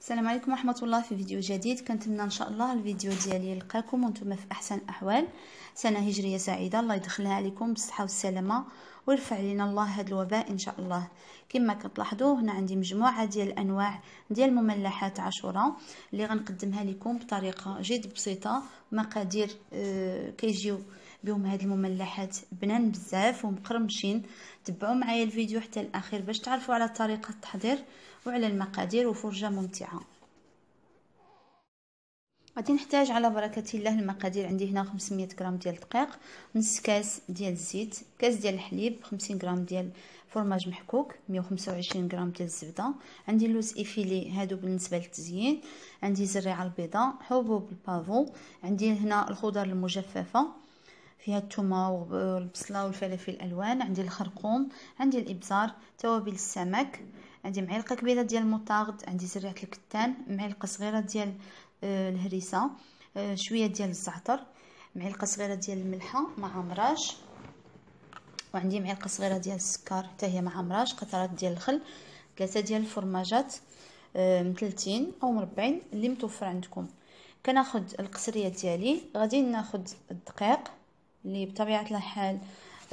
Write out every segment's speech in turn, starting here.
السلام عليكم ورحمه الله في فيديو جديد كنتمنى ان شاء الله الفيديو ديالي يلقاكم وانتم في احسن الاحوال سنه هجريه سعيده الله يدخلها عليكم بالصحه والسلامه ويرفع لنا الله هذا الوباء ان شاء الله كما كتلاحظوا هنا عندي مجموعه ديال الانواع ديال مملحات عاشوراء اللي غنقدمها لكم بطريقه جد بسيطه مقادير آه كيجيو بهم هاد المملحات بنان بزاف ومقرمشين تبعوا معايا الفيديو حتى الاخير باش تعرفوا على طريقه التحضير وعلى المقادير وفرجة ممتعة غادي نحتاج على بركة الله المقادير عندي هنا 500 غرام ديال الدقيق نص كاس ديال الزيت كاس ديال الحليب 50 غرام ديال فرماج محكوك 125 غرام ديال الزبدة عندي لوز ايفيلي هادو بالنسبة للتزيين عندي زريعة البيضاء حبوب البافو عندي هنا الخضر المجففة فيها الثومة والبصلة والفلفل الألوان عندي الخرقوم عندي الإبزار توابل السمك عندي معلقه كبيره ديال المطاغد عندي زريعه الكتان معلقه صغيره ديال آه، الهريسه آه، شويه ديال الزعتر معلقه صغيره ديال الملحه مع مراش وعندي معلقه صغيره ديال السكر حتى هي مع مراش قطرات ديال الخل ثلاثه ديال الفرماجات آه، مثلثين او مربعين اللي متوفر عندكم كناخذ القصريه ديالي غادي ناخذ الدقيق اللي بطبيعه الحال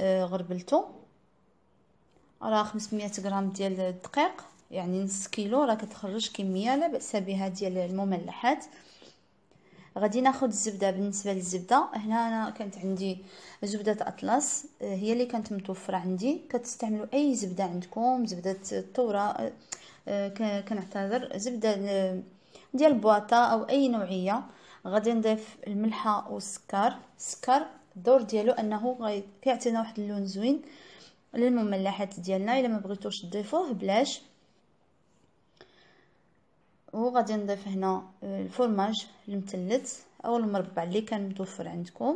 غربلته راه 500 غرام ديال الدقيق يعني نص كيلو راه كتخرج كميه لا باس بها ديال المملحات غادي ناخذ الزبده بالنسبه للزبده هنا انا كانت عندي زبده اطلس آه، هي اللي كانت متوفره عندي كتستعملوا اي زبده عندكم زبده الثوره آه، آه، كنعتذر زبده ديال بواطا او اي نوعيه غادي نضيف الملحه والسكر السكر الدور ديالو انه كيعطينا واحد اللون زوين للمملحات ديالنا الا ما بغيتوش تضيفوه بلاش وغادي نضيف هنا آه، الفرماج المثلث او المربع اللي كان متوفر عندكم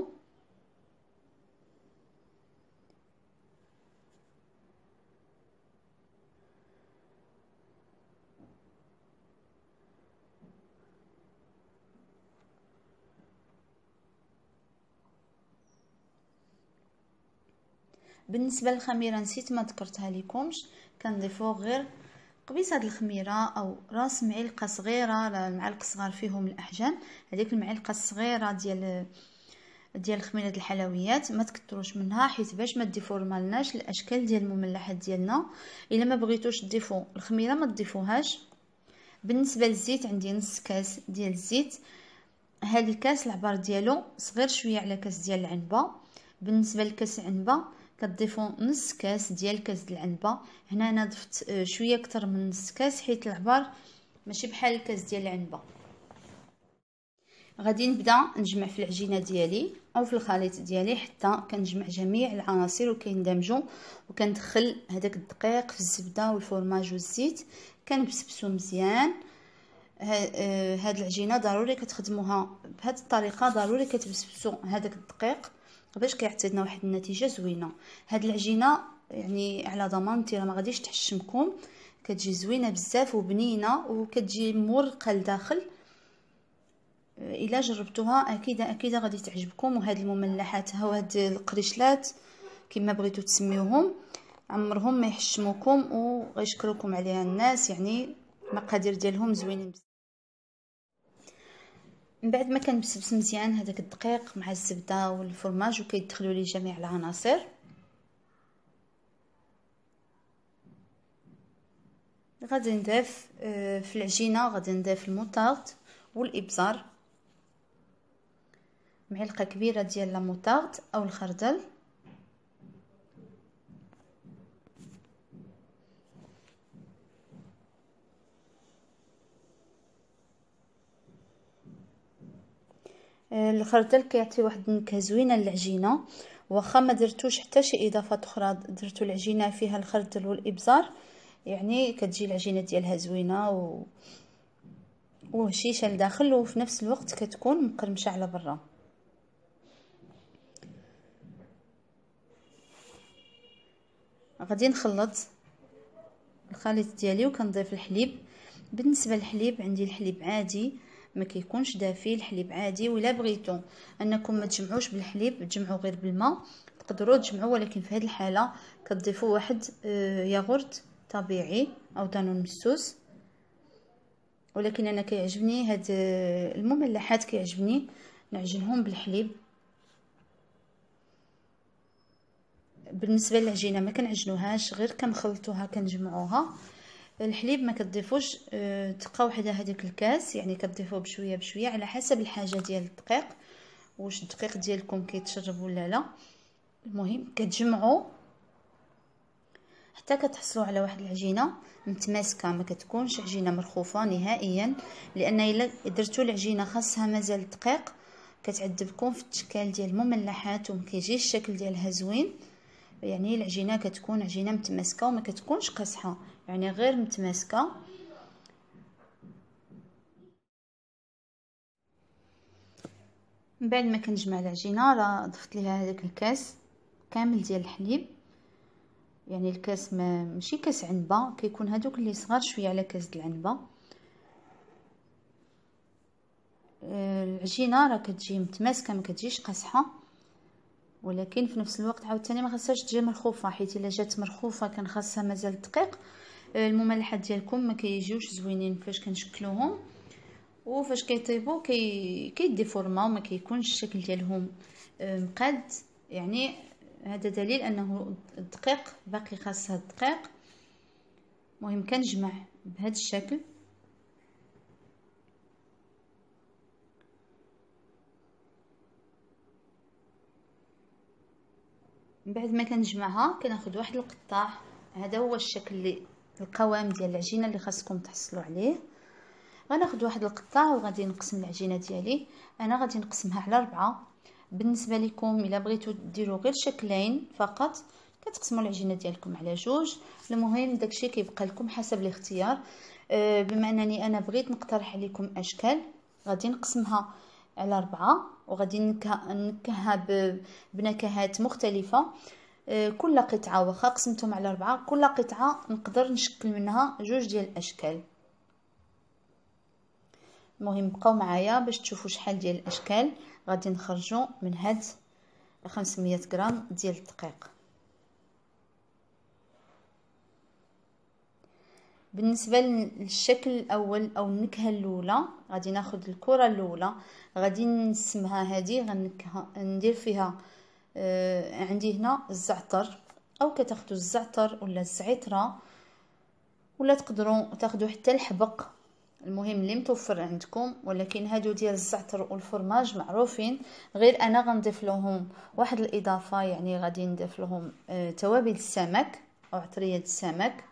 بالنسبه للخميره نسيت ما ذكرتها لكمش كنضيفو غير قبيصه هاد الخميره او راس معلقه صغيره راه صغار فيهم الاحجام هذيك المعلقه الصغيره ديال ديال خميره الحلويات ما تكثروش منها حيت باش ما ديفورمالناش الاشكال ديال المملحات ديالنا الا ما بغيتوش تضيفوا الخميره ما تضيفوهاش بالنسبه للزيت عندي نص كاس ديال الزيت هاد الكاس العبار ديالو صغير شويه على كاس ديال العنبه بالنسبه لكاس العنبه كتضيفوا نص كاس ديال كاس العنبه هنا انا ضفت آه، شويه اكثر من نص كاس حيت العبار ماشي بحال الكاس ديال العنبه غادي نبدا نجمع في العجينه ديالي او في الخليط ديالي حتى كنجمع جميع العناصر وكيندمجوا وكندخل هذاك الدقيق في الزبده والفرماج والزيت كنبسبسو مزيان آه، هاد العجينه ضروري كتخدموها بهاد الطريقه ضروري كتبسبسو هذاك الدقيق باش كيعطينا واحد النتيجه زوينه هاد العجينه يعني على ضمانتي راه ما غاديش تحشمكم كتجي زوينه بزاف وبنينه وكتجي مورقه لداخل آه، الا جربتوها اكيد اكيد غادي تعجبكم وهاد المملحات ها هاد القريشلات كما بغيتو تسميوهم عمرهم ما يحشموكم وغيشكروكم عليها الناس يعني المقادير ديالهم زوينين بزاف من بعد ما كنبسبس مزيان هذاك الدقيق مع الزبده والفرماج وكيدخلوا لي جميع العناصر غادي نضيف آه، في العجينه غادي نضيف الموطارد والابزار معلقه كبيره ديال لا او الخردل الخردل كيعطي واحد النكهه زوينه للعجينه واخا ما درتوش حتى شي اضافات اخرى درتو العجينه فيها الخردل والابزار يعني كتجي العجينه ديالها زوينه و وهشيشه لداخل وفي نفس الوقت كتكون مقرمشه على برا غادي نخلط الخليط ديالي وكنضيف الحليب بالنسبه للحليب عندي الحليب عادي ما كيكونش دافي الحليب عادي ولا بغيتو انكم ما تجمعوش بالحليب تجمعوا غير بالماء تقدروا تجمعوا ولكن في هذه الحاله كتضيفوا واحد آه، ياغورت طبيعي او دانون مسوس ولكن انا كيعجبني هاد آه، المملحات كيعجبني نعجنهم بالحليب بالنسبه للعجينه ما كنعجنوهاش غير كنخلطوها كنجمعوها الحليب ما كتضيفوش دقه آه، وحده هذيك الكاس يعني كتضيفوه بشويه بشويه على حسب الحاجه ديال الدقيق واش الدقيق ديالكم كيتشرب ولا لا المهم كتجمعوا حتى كتحصلوا على واحد العجينه متماسكه ما كتكونش عجينه مرخوفه نهائيا لان الا درتو العجينه خاصها مازال الدقيق كتعذبكم في التشكال ديال المملحات وما كيجيش الشكل ديالها زوين يعني العجينه كتكون عجينه متماسكه وما كتكونش قاصحه يعني غير متماسكه من بعد ما كنجمع العجينه راه ضفت ليها هذاك الكاس كامل ديال الحليب يعني الكاس ما ماشي كاس عنبه كيكون هذوك اللي صغار شويه على كاس العنبه آه، العجينه راه كتجي متماسكه ما كتجيش قاصحه ولكن في نفس الوقت عاوتاني ما خصهاش تجي مرخوفه حيت الا جات مرخوفه كان خاصها مازال دقيق آه، المملحات ديالكم ما كيجيوش زوينين فاش كنشكلوهم وفاش كيطيبوا كي كيديفورما وما كيكونش الشكل ديالهم آه، مقاد يعني هذا دليل انه الدقيق باقي خاصها الدقيق مهم كنجمع بهذا الشكل من بعد ما كنجمعها كناخذ واحد القطاع هذا هو الشكل اللي القوام ديال العجينه اللي خاصكم تحصلوا عليه غناخذ واحد القطاع وغادي نقسم العجينه ديالي انا غادي نقسمها على ربعة بالنسبه لكم الا بغيتو ديروا غير شكلين فقط كتقسموا العجينه ديالكم على جوج المهم داكشي كيبقى لكم حسب الاختيار أه، بما انني انا بغيت نقترح عليكم اشكال غادي نقسمها على أربعة وغادي نكهها بنكهات مختلفة آه، كل قطعة واخا قسمتهم على أربعة كل قطعة نقدر نشكل منها جوج ديال الأشكال المهم بقاو معايا باش تشوفوا شحال ديال الأشكال غادي نخرجوا من هاد 500 غرام ديال الدقيق بالنسبه للشكل الاول او النكهه الاولى غادي ناخذ الكره الاولى غادي نسمها هذه غنكها ندير فيها آه عندي هنا الزعتر او كتاخذوا الزعتر ولا الزعتره ولا تقدروا تاخذوا حتى الحبق المهم اللي متوفر عندكم ولكن هادو ديال الزعتر والفرماج معروفين غير انا غنضيف لهم واحد الاضافه يعني غادي نضيف لهم آه توابل السمك او عطريه السمك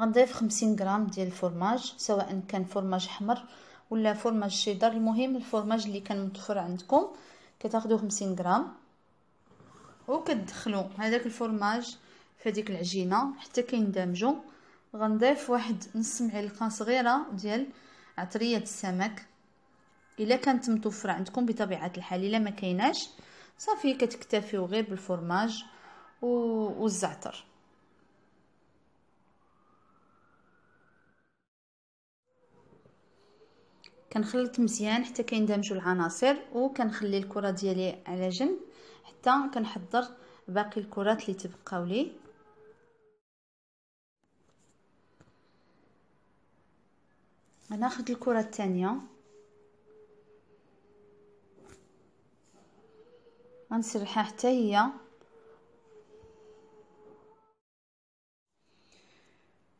غنضيف خمسين غرام ديال الفرماج سواء كان فرماج حمر ولا فرماج شيدر المهم الفرماج اللي كان متوفر عندكم كتاخدو خمسين غرام وكتدخلوا هذاك الفرماج في هذيك العجينه حتى كيندمجوا غنضيف واحد نص معلقه صغيره ديال عطريه السمك الا كانت متوفره عندكم بطبيعه الحال الا ما كايناش صافي كتكتفيو غير بالفرماج والزعتر كنخلط مزيان حتى كيندمجوا العناصر وكنخلي الكره ديالي على جنب حتى كنحضر باقي الكرات اللي تبقاو لي غناخذ الكره الثانيه غنسرحها حتى هي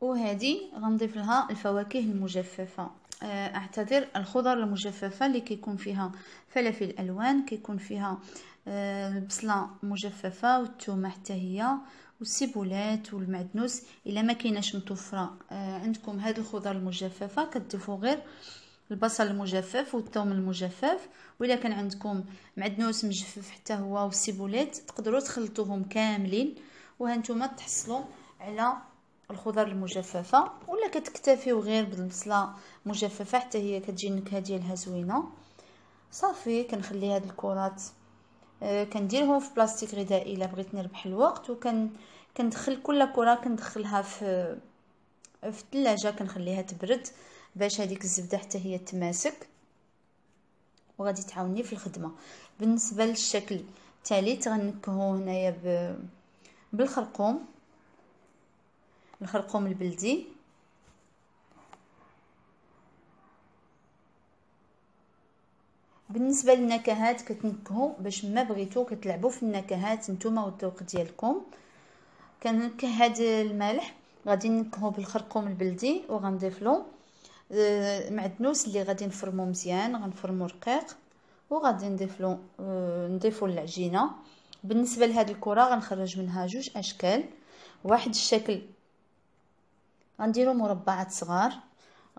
وهذه غنضيف لها الفواكه المجففه آه، اعتذر الخضر المجففه اللي كيكون فيها فلافل الوان كيكون فيها البصله آه، مجففه والثومه حتى هي والسيبولات والمعدنوس الا ما كايناش متوفره آه، عندكم هاد الخضر المجففه كتضيفوا غير البصل المجفف والثوم المجفف واذا كان عندكم معدنوس مجفف حتى هو والسيبولات تقدروا تخلطوهم كاملين وهانتوما تحصلوا على الخضر المجففه ولا كتكتفيو غير بالبصله مجففه حتى هي كتجي النكهه ديالها زوينه صافي كنخلي هاد الكرات آه كنديرهم في بلاستيك غذائي الا بغيت نربح الوقت وكن كندخل كل كره كندخلها في في الثلاجه كنخليها تبرد باش هذيك الزبده حتى هي تماسك وغادي تعاوني في الخدمه بالنسبه للشكل الثالث غنكهو هنايا ب بالخرقوم الخرقوم البلدي بالنسبه للنكهات كتنكهو باش ما بغيتو كتلعبوا في النكهات نتوما والذوق ديالكم كنكه هاد الملح غادي نكهو بالخرقوم البلدي وغنضيف له آه، المعدنوس اللي غادي نفرمو مزيان غنفرمو رقيق وغادي نضيف له آه، نضيفو العجينه بالنسبه لهاد الكره غنخرج منها جوج اشكال واحد الشكل غنديرو مربعات صغار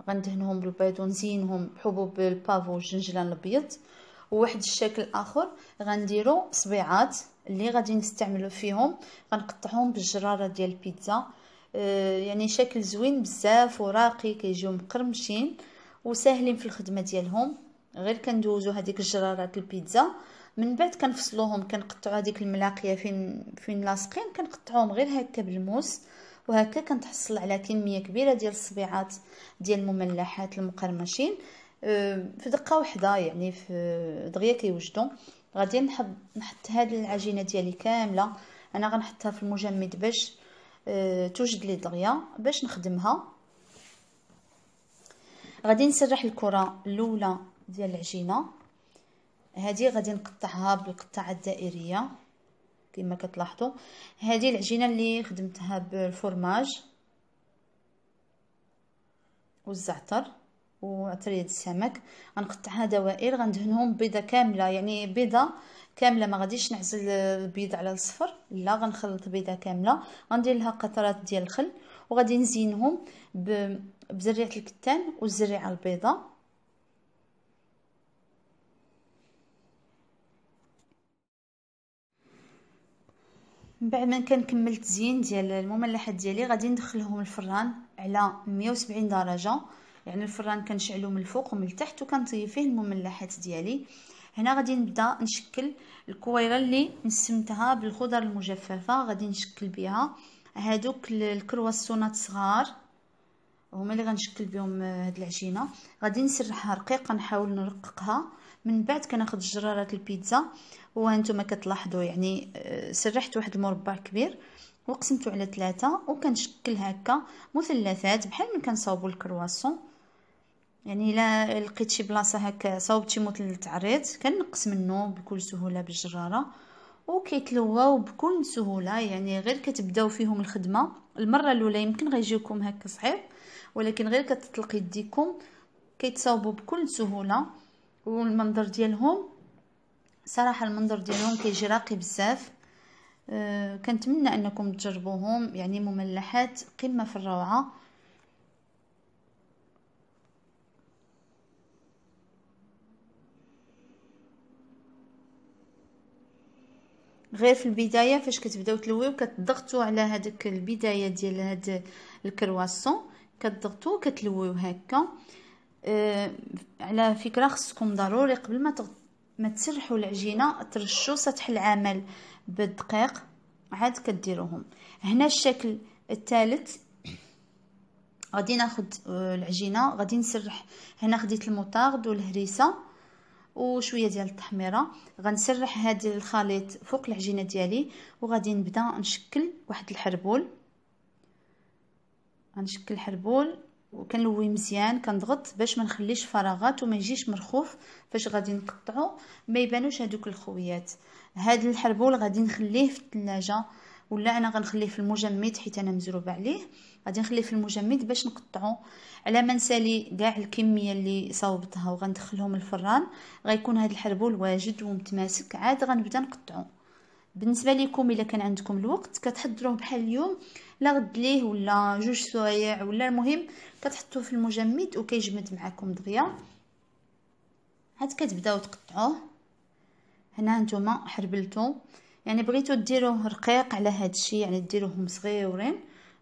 غندهنهم بالبيض ونزينهم بحبوب البافو والجنجلان الابيض وواحد الشكل اخر غنديرو صبيعات اللي غادي نستعملو فيهم غنقطعهم بالجراره ديال البيتزا أه يعني شكل زوين بزاف وراقي كيجيو مقرمشين وساهلين في الخدمه ديالهم غير كندوزو هذيك الجرارات البيتزا من بعد كنفصلوهم كنقطعو هذيك الملاقيه فين فين لاصقين كنقطعوهم غير هكا بالموس وهكا كنتحصل على كميه كبيره ديال الصبيعات ديال المملحات المقرمشين أه، في دقه واحده يعني في دغيا كيوجدوا غادي نحب نحط هاد العجينه ديالي كامله انا غنحطها في المجمد باش أه، توجد لي دغيا باش نخدمها غادي نسرح الكره الاولى ديال العجينه هذه غادي نقطعها بالقطعه الدائريه كما كتلاحظوا هذه العجينه اللي خدمتها بالفرماج والزعتر وعطريه السمك غنقطعها دوائر غندهنهم بيضه كامله يعني بيضه كامله ما غاديش نعزل البيض على الصفر لا غنخلط بيضه كامله غندير لها قطرات ديال الخل وغادي نزينهم بزريعه الكتان والزريعه البيضه من بعد ما كنكمل التزيين ديال المملحات ديالي غادي ندخلهم الفران على 170 درجه يعني الفران كنشعلو من الفوق ومن التحت وكنطيب فيه المملحات ديالي هنا غادي نبدا نشكل الكويره اللي نسمتها بالخضر المجففه غادي نشكل بها هادوك الكرواسونات صغار هما اللي غنشكل بهم آه، هاد العجينه غادي نسرحها رقيقه نحاول نرققها من بعد كناخذ جرارات البيتزا هو هانتوما كتلاحظوا يعني آه، سرحت واحد المربع كبير وقسمته على ثلاثة وكنشكل هكا مثلثات بحال من كنصاوبوا الكرواسون يعني الا لقيت شي بلاصه هكا صاوبت شي مثلث عريض كنقص منه بكل سهوله بالجراره وكيتلواو بكل سهوله يعني غير كتبداو فيهم الخدمه المره الاولى يمكن غيجيكم هكا صعيب ولكن غير كتطلق يديكم كيتصاوبوا بكل سهوله والمنظر ديالهم صراحه المنظر ديالهم كيجي راقي بزاف أه كنتمنى انكم تجربوهم يعني مملحات قمه في الروعه غير في البدايه فاش كتبداو تلويو كتضغطوا على هذيك البدايه ديال هاد الكرواسون كتضغطوا كتلويو هكا أه على فكره خصكم ضروري قبل ما ما تسرحوا العجينه ترشوا سطح العمل بالدقيق عاد كديروهم هنا الشكل الثالث غادي ناخد آه، العجينه غادي نسرح هنا خديت الموطارد والهريسه وشويه ديال التحميره غنسرح هذا الخليط فوق العجينه ديالي وغادي نبدا نشكل واحد الحربول غنشكل حربول وكنلوي مزيان كنضغط باش ما نخليش فراغات وما يجيش مرخوف فاش غادي نقطعو ما يبانوش هذوك الخويات هاد الحربول غادي نخليه في الثلاجه ولا انا غنخليه في المجمد حيت انا مزروبه عليه غادي نخليه في المجمد باش نقطعو على ما نسالي كاع الكميه اللي صاوبتها وغندخلهم الفران غيكون هاد الحربول واجد ومتماسك عاد غنبدا نقطعو بالنسبه لكم الا كان عندكم الوقت كتحضروه بحال اليوم لا غد ليه ولا جوج سوايع ولا المهم كتحطوه في المجمد وكيجمد معكم دغيا عاد كتبداو تقطعوه هنا نتوما حربلتو يعني بغيتو ديروه رقيق على هذا الشيء يعني ديروهم صغيورين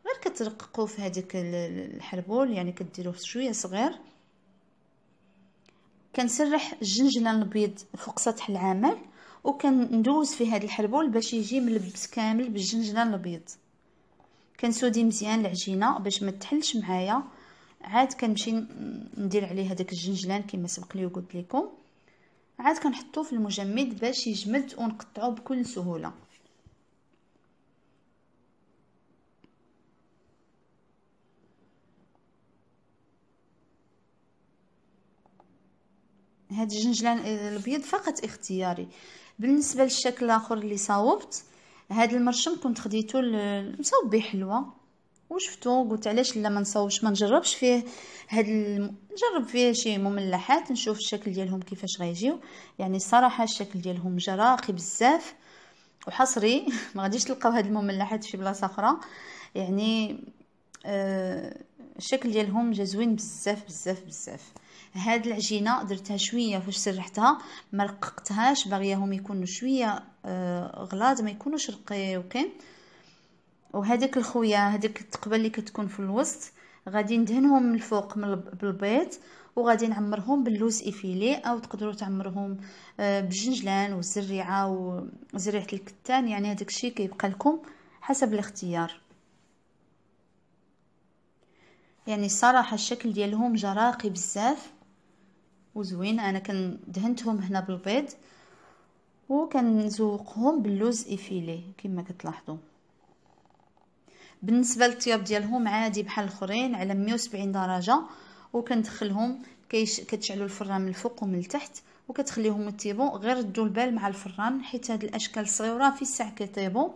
غير كترققوا في هذيك الحربول يعني كديروه شويه صغير كنسرح الجنجله البيض فوق سطح العمل وكندوز في هاد الحربول باش يجي ملبس كامل بالجنجلان الابيض كنسودي مزيان العجينه باش ما تحلش معايا عاد كنمشي ندير عليه هذاك الجنجلان كما سبق لي وقلت لكم عاد كنحطوه في المجمد باش يجمد ونقطعوه بكل سهوله هاد الجنجلان الابيض فقط اختياري بالنسبه للشكل الاخر اللي صاوبت هذا المرشم كنت خديته مصاوب به حلوه وشفتو قلت علاش لا ما نصوبش ما نجربش فيه هاد الم... نجرب فيه شي مملحات نشوف الشكل ديالهم كيفاش غيجيو يعني الصراحه الشكل ديالهم جا راقي بزاف وحصري ما غاديش تلقاو هاد المملحات في بلاصه اخرى يعني آه الشكل ديالهم جا زوين بزاف بزاف بزاف هاد العجينه درتها شويه فاش سرحتها ما رققتهاش باغياهم يكونوا شويه آه غلاظ ما يكونوش رقيقين وهذيك الخويا هذيك التقبه اللي كتكون في الوسط غادي ندهنهم من الفوق من بالبيض وغادي نعمرهم باللوز ايفيلي او تقدروا تعمرهم آه، بالجنجلان والزريعه وزريعه الكتان يعني هذاك الشيء كيبقى لكم حسب الاختيار يعني الصراحه الشكل ديالهم جراقي بزاف وزوين انا كندهنتهم هنا بالبيض وكنزوقهم باللوز افيلي كما كتلاحظوا بالنسبه للطياب ديالهم عادي بحال الاخرين على 170 درجه وكندخلهم كيش كتشعلوا الفران من الفوق ومن التحت وكتخليهم يطيبوا غير ردوا البال مع الفران حيت هاد الاشكال الصغيره في الساعه كيطيبوا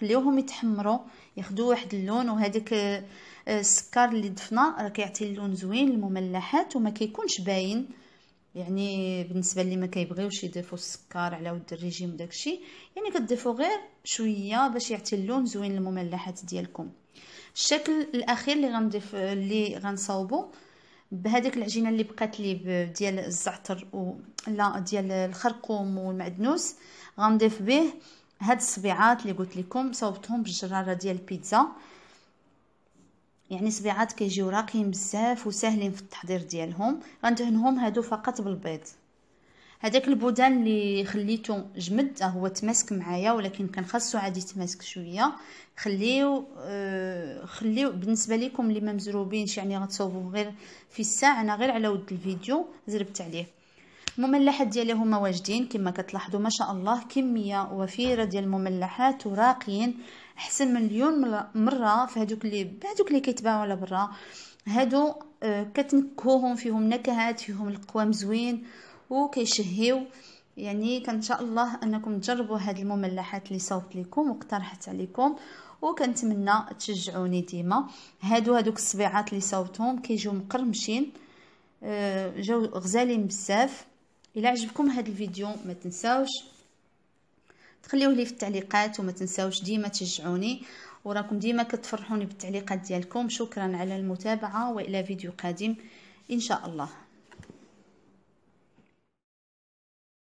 خليوهم يتحمروا ياخذوا واحد اللون وهذاك آه، السكر اللي دفنا راه كيعطي اللون زوين للمملحات وما كيكونش باين يعني بالنسبه اللي ما كيبغيوش يضيفوا السكر على ود الريجيم داكشي يعني كتضيفوا غير شويه باش يعطي اللون زوين للمملحات ديالكم الشكل الاخير اللي غنضيف اللي غنصاوبو بهذيك العجينه اللي بقات لي ديال الزعتر و لا ديال الخرقوم والمعدنوس غنضيف به هاد الصبيعات اللي قلت لكم صوبتهم بالجراره ديال البيتزا يعني سبيعات كيجيو راقيين بزاف وساهلين في التحضير ديالهم غندهنهم هادو فقط بالبيض هذاك البودان اللي خليته جمد اه، هو تماسك معايا ولكن كان خاصو عادي يتماسك شويه خليو آه خليو بالنسبه لكم اللي ما مزروبينش يعني غتصوبوه غير في الساعه انا غير على ود الفيديو زربت عليه المملحات ديالي هما واجدين كما كتلاحظوا ما شاء الله كميه وفيره ديال المملحات وراقيين احسن مليون مره في هذوك اللي هذوك اللي كيتباعوا على برا هادو آه، كتنكهوهم فيهم نكهات فيهم القوام زوين وكيشهيو يعني كان شاء الله انكم تجربوا هاد المملحات اللي صوبت لكم واقترحت عليكم وكنتمنى تشجعوني ديما هادو هادوك الصبيعات اللي صوبتهم كيجيو مقرمشين آه، جاو غزالين بزاف الى عجبكم هاد الفيديو ما تنساوش خليوه لي في التعليقات وما تنساوش ديما تشجعوني وراكم ديما كتفرحوني بالتعليقات ديالكم شكرا على المتابعه والى فيديو قادم ان شاء الله